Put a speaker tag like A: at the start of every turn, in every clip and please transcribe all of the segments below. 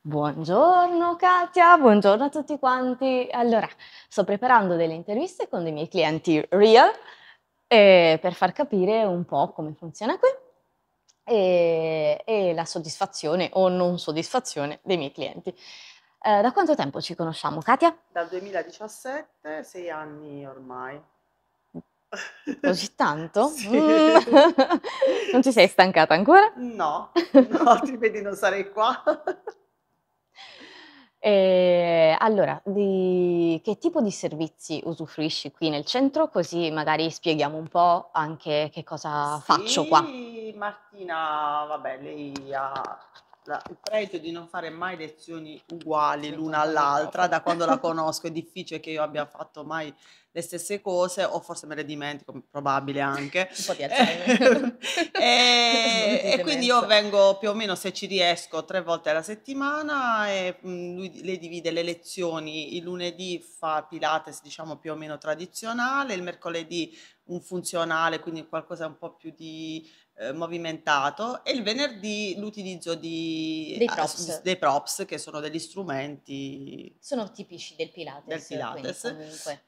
A: Buongiorno Katia, buongiorno a tutti quanti. Allora, sto preparando delle interviste con dei miei clienti real eh, per far capire un po' come funziona qui e, e la soddisfazione o non soddisfazione dei miei clienti. Eh, da quanto tempo ci conosciamo Katia?
B: Dal 2017, sei anni ormai.
A: Così tanto? Sì. Mm. Non ti sei stancata ancora?
B: No, no, altrimenti non sarei qua.
A: E ehm, allora, di che tipo di servizi usufruisci qui nel centro? Così magari spieghiamo un po' anche che cosa Sì, faccio qua.
B: Martina, vabbè, lei ha il pregio di non fare mai lezioni uguali l'una all'altra, da quando la conosco è difficile che io abbia fatto mai le stesse cose o forse me le dimentico, probabile anche. Un po' di e, e, quindi io vengo più o meno, se ci riesco, tre volte alla settimana e mm, lui, lei divide le lezioni, il lunedì fa Pilates diciamo più o meno tradizionale, il mercoledì un funzionale, quindi qualcosa un po' più di eh, movimentato e il venerdì l'utilizzo di, dei, ah, props. Ah, dei, props. che sono degli strumenti
A: sono tipici del Pilates, del Pilates.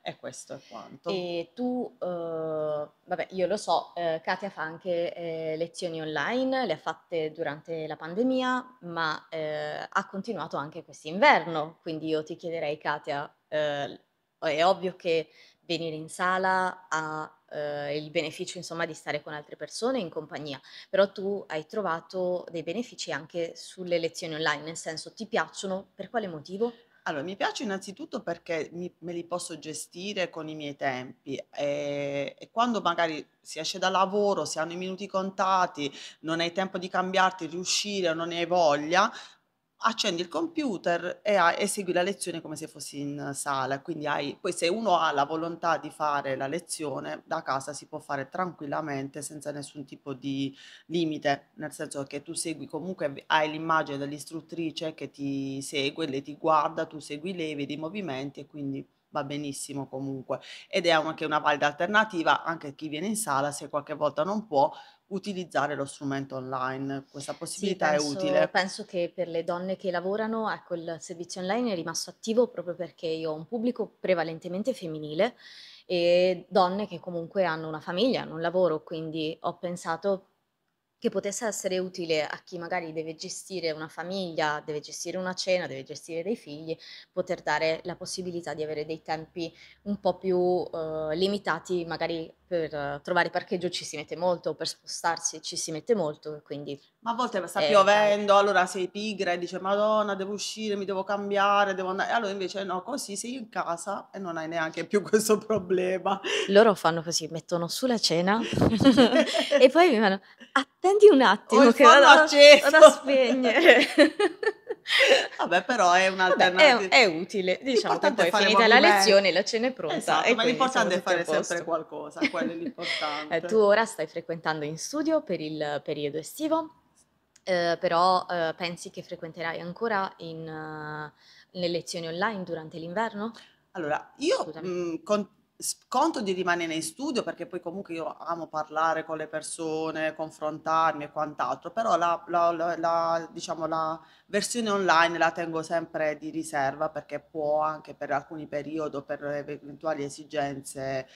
A: e questo è quanto e tu eh, vabbè io lo so eh, Katia fa anche eh, lezioni online le ha fatte durante la pandemia ma eh, ha continuato anche quest'inverno quindi io ti chiederei Katia è ovvio che venire in sala a eh, il beneficio insomma di stare con altre persone in compagnia, però tu hai trovato dei benefici anche sulle lezioni online, nel senso ti piacciono, per quale motivo? Allora, mi piace innanzitutto perché mi, me li posso
B: gestire con i miei tempi e, e, quando magari si esce da lavoro, si hanno i minuti contati, non hai tempo di cambiarti, riuscire o non ne hai voglia, accendi il computer e hai, esegui la lezione come se fossi in sala. Quindi hai, poi se uno ha la volontà di fare la lezione da casa si può fare tranquillamente senza nessun tipo di limite, nel senso che tu segui comunque, hai l'immagine dell'istruttrice che ti segue, lei ti guarda, tu segui lei, vedi i movimenti e quindi va benissimo comunque ed è anche una valida alternativa anche chi viene in sala se qualche volta non può utilizzare lo strumento online. Questa possibilità sì, penso, è utile.
A: Penso che per le donne che lavorano, ecco, il servizio online è rimasto attivo proprio perché io ho un pubblico prevalentemente femminile e donne che comunque hanno una famiglia, hanno un lavoro, quindi ho pensato che potesse essere utile a chi magari deve gestire una famiglia, deve gestire una cena, deve gestire dei figli, poter dare la possibilità di avere dei tempi un po' più uh, limitati, magari per uh, trovare parcheggio ci si mette molto, per spostarsi ci si mette molto, quindi... Ma a volte sta è, eh, piovendo,
B: allora sei pigra e dice madonna devo uscire, mi devo cambiare, devo andare... Allora invece no, così sei in casa e non hai neanche
A: più questo problema. Loro fanno così, mettono su la cena e poi mi fanno... Attendi un attimo, oh, che vado, vado a spegnere. Vabbè, però è un'alternativa. È, è, utile, diciamo che poi finita la lezione la cena è pronta. Esatto, ma l'importante è fare sempre qualcosa, quello è l'importante. eh, tu ora stai frequentando in studio per il periodo estivo, eh, però eh, pensi che frequenterai ancora in, uh, le lezioni online durante l'inverno? Allora, io mh, mm, con, conto di
B: rimanere in studio perché poi comunque io amo parlare con le persone, confrontarmi e quant'altro, però la, la, la, diciamo, la, versione online la tengo sempre di riserva perché può anche per alcuni periodi o per eventuali esigenze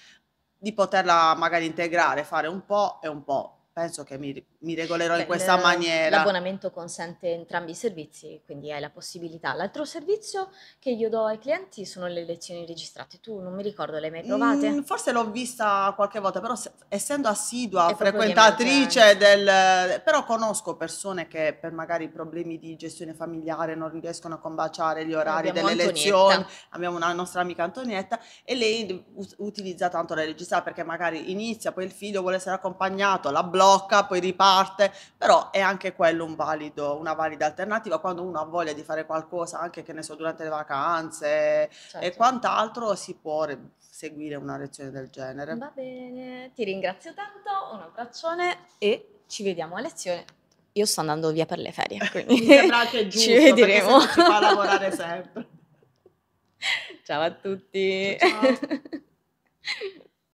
B: di poterla magari integrare, fare un po' e un po' penso che mi, mi regolerò Beh, in questa maniera.
A: L'abbonamento consente entrambi i servizi, quindi hai la possibilità. L'altro servizio che io do ai clienti sono le lezioni registrate. Tu non mi ricordo, le hai mai provate? Mm, forse l'ho vista qualche volta, però se,
B: essendo assidua È frequentatrice del... però conosco persone che per magari problemi di gestione familiare non riescono a combaciare gli orari Abbiamo delle Antonietta. lezioni. Abbiamo una nostra amica Antonietta e lei utilizza tanto le registrate perché magari inizia, poi il figlio vuole essere accompagnato, la blog blocca, poi riparte, però è anche quello un valido, una valida alternativa quando uno ha voglia di fare qualcosa, anche che ne so, durante le vacanze certo. e quant'altro, si può
A: re- seguire una lezione del genere. Va bene, ti ringrazio tanto, un abbraccione e ci vediamo a lezione io sto andando via per le ferie, quindi Mi giusto, ci vedremo. Ci fa lavorare sempre. Ciao a tutti. Ciao. ciao.